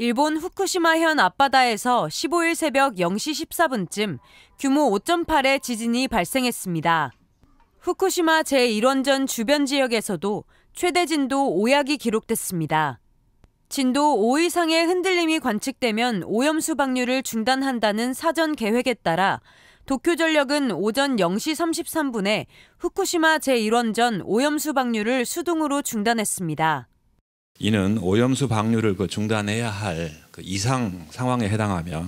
일본 후쿠시마현 앞바다에서 15일 새벽 0시 14분쯤 규모 5.8의 지진이 발생했습니다. 후쿠시마 제1원전 주변 지역에서도 최대 진도 5약이 기록됐습니다. 진도 5 이상의 흔들림이 관측되면 오염수 방류를 중단한다는 사전 계획에 따라 도쿄전력은 오전 0시 33분에 후쿠시마 제1원전 오염수 방류를 수동으로 중단했습니다. 이는 오염수 방류를 그 중단해야 할그 이상 상황에 해당하며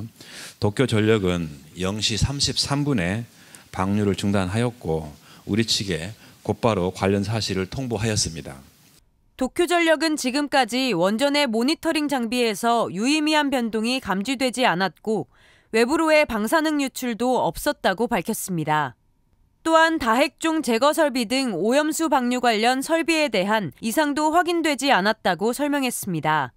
도쿄 전력은 0시 33분에 방류를 중단하였고 우리 측에 곧바로 관련 사실을 통보하였습니다. 도쿄전력은 지금까지 원전의 모니터링 장비에서 유의미한 변동이 감지되지 않았고 외부로의 방사능 유출도 없었다고 밝혔습니다. 또한 다핵종 제거 설비 등 오염수 방류 관련 설비에 대한 이상도 확인되지 않았다고 설명했습니다.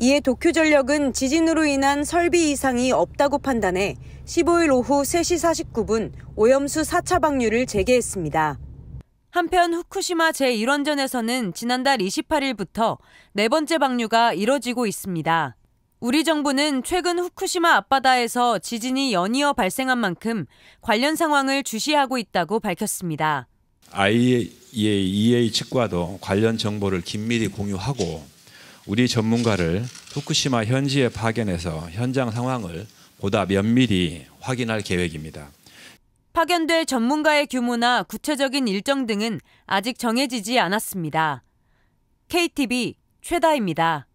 이에 도쿄전력은 지진으로 인한 설비 이상이 없다고 판단해 15일 오후 3시 49분 오염수 4차 방류를 재개했습니다. 한편 후쿠시마 제1원전에서는 지난달 28일부터 네 번째 방류가 이뤄지고 있습니다. 우리 정부는 최근 후쿠시마 앞바다에서 지진이 연이어 발생한 만큼 관련 상황을 주시하고 있다고 밝혔습니다. IAEA 측과도 관련 정보를 긴밀히 공유하고 우리 전문가를 후쿠시마 현지에 파견해서 현장 상황을 보다 면밀히 확인할 계획입니다. 파견될 전문가의 규모나 구체적인 일정 등은 아직 정해지지 않았습니다. KTV 최다입니다.